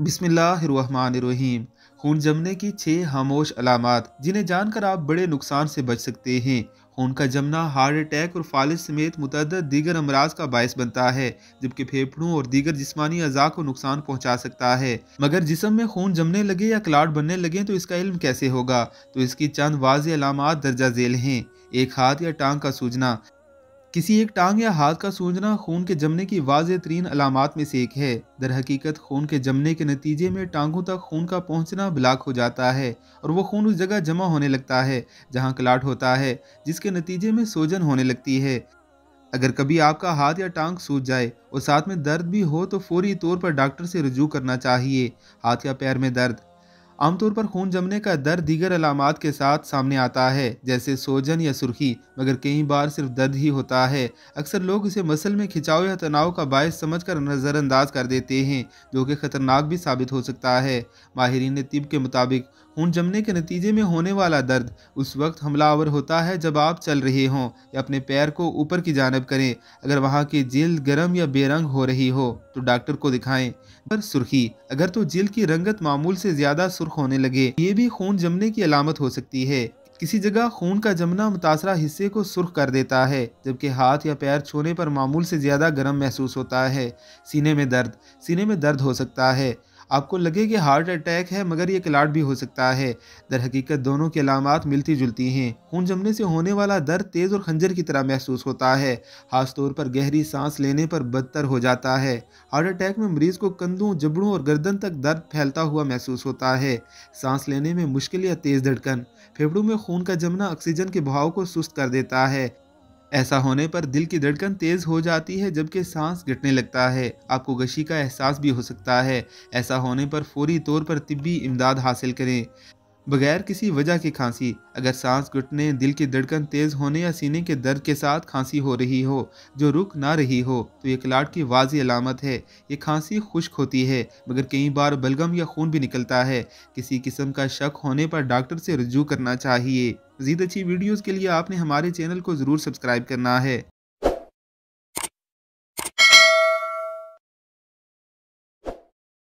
बिस्मिल्लाम खून जमने की छह खामोश अलामत जिन्हें जानकर आप बड़े नुकसान से बच सकते हैं खून का जमना हार्ट अटैक और फालिश समेत मुतद दीगर अमराज का बायस बनता है जबकि फेफड़ों और दीगर जिसमानी अज़ा को नुकसान पहुंचा सकता है मगर जिसम में खून जमने लगे या क्लाट बनने लगे तो इसका इल्म कैसे होगा तो इसकी चंद वाज अलामत दर्जा झेल हैं एक हाथ या टांग का सूजना किसी एक टांग या हाथ का सूंजना खून के जमने की वाज तरीन अलामत में से एक है हकीकत खून के जमने के नतीजे में टांगों तक खून का पहुंचना ब्लाक हो जाता है और वो खून उस जगह जमा होने लगता है जहां क्लाट होता है जिसके नतीजे में सोजन होने लगती है अगर कभी आपका हाथ या टांग सूझ जाए और साथ में दर्द भी हो तो फौरी तौर पर डॉक्टर से रजू करना चाहिए हाथ या पैर में दर्द आमतौर पर खून जमने का दर्द दीगर अलामत के साथ सामने आता है जैसे सोजन या सुर्खी मगर कई बार सिर्फ दर्द ही होता है अक्सर लोग इसे मसल में खिंचाव या तनाव का बायस समझ कर नज़रअंदाज कर देते हैं जो कि ख़तरनाक भी साबित हो सकता है माहरीन तिब के मुताबिक खून जमने के नतीजे में होने वाला दर्द उस वक्त हमलावर होता है जब आप चल रहे हों या अपने पैर को ऊपर की जानब करें अगर वहाँ की जल्द गर्म या बेरंग हो रही हो तो डॉक्टर को दिखाएं पर सुर्खी अगर तो जल्द की रंगत मामूल से ज़्यादा सुर्ख होने लगे ये भी खून जमने की अलामत हो सकती है किसी जगह खून का जमना मुतासरा हिस्से को सुर्ख कर देता है जबकि हाथ या पैर छूने पर मामूल से ज़्यादा गर्म महसूस होता है सीने में दर्द सीने में दर्द हो सकता है आपको लगे कि हार्ट अटैक है मगर ये क्लाट भी हो सकता है दर हकीकत दोनों की अलामत मिलती जुलती हैं खून जमने से होने वाला दर्द तेज़ और खंजर की तरह महसूस होता है ख़ास तौर पर गहरी सांस लेने पर बदतर हो जाता है हार्ट अटैक में मरीज़ को कंधों जबड़ों और गर्दन तक दर्द फैलता हुआ महसूस होता है सांस लेने में मुश्किल या तेज़ धड़कन फेफड़ों में खून का जमना ऑक्सीजन के बहाव को सुस्त कर देता है ऐसा होने पर दिल की धड़कन तेज हो जाती है जबकि सांस घटने लगता है आपको गशी का एहसास भी हो सकता है ऐसा होने पर फौरी तौर पर तिब्बी इमदाद हासिल करें बगैर किसी वजह की खांसी अगर सांस घुटने दिल की धड़कन तेज़ होने या सीने के दर्द के साथ खांसी हो रही हो जो रुक ना रही हो तो ये कलाट की वाजी अलामत है ये खांसी खुश्क होती है मगर कई बार बलगम या खून भी निकलता है किसी किस्म का शक होने पर डॉक्टर से रजू करना चाहिए मजीद अच्छी वीडियोज़ के लिए आपने हमारे चैनल को ज़रूर सब्सक्राइब करना है